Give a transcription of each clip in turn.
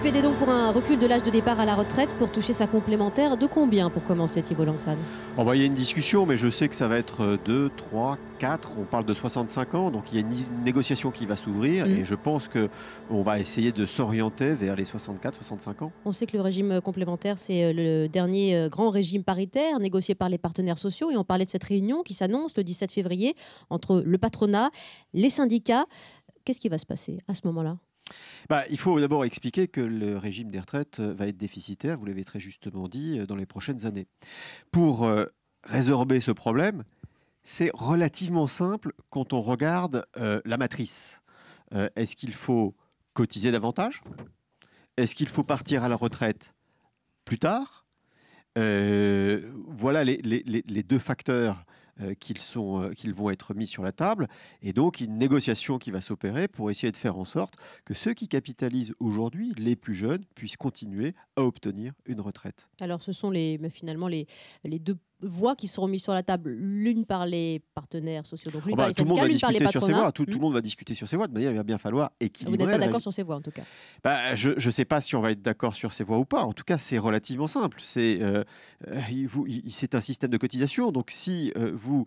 vous plaidez donc pour un recul de l'âge de départ à la retraite pour toucher sa complémentaire de combien pour commencer Thibault Lansane bah, Il y a une discussion, mais je sais que ça va être 2, 3, 4, on parle de 65 ans, donc il y a une négociation qui va s'ouvrir mm. et je pense qu'on va essayer de s'orienter vers les 64, 65 ans. On sait que le régime euh, complémentaire, c'est euh, le dernier euh, grand régime paritaire négocié par les partenaires sociaux et on parlait de cette réunion qui s'annonce le 17 février entre le patronat, les syndicats. Qu'est-ce qui va se passer à ce moment-là bah, il faut d'abord expliquer que le régime des retraites euh, va être déficitaire, vous l'avez très justement dit, euh, dans les prochaines années. Pour euh, résorber ce problème, c'est relativement simple quand on regarde la matrice. Est-ce qu'il faut cotiser davantage Est-ce qu'il faut partir à la retraite plus tard Voilà les, les deux facteurs euh, qu'ils euh, qu'ils vont être mis sur la table. Et donc, une négociation qui va s'opérer pour essayer de faire en sorte que ceux qui capitalisent aujourd'hui, les plus jeunes, puissent continuer à obtenir une retraite. Alors, ce sont les, bah, finalement les, les deux voix qui seront mises sur la table, l'une par les partenaires sociaux, donc ah l'une par les syndicats, l'une par les Tout, le monde va hmm. discuter sur ces voix, de il va bien falloir équilibrer. Ah, vous n'êtes pas d'accord sur ces voix en tout cas bah, Je ne sais pas si on va être d'accord sur ces voix ou pas, en tout cas c'est relativement simple, c'est euh, euh, un système de cotisation, donc si euh, vous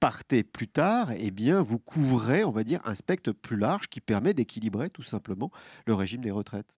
partez plus tard, eh bien, vous couvrez, on va dire, un spectre plus large qui permet d'équilibrer tout simplement le régime des retraites.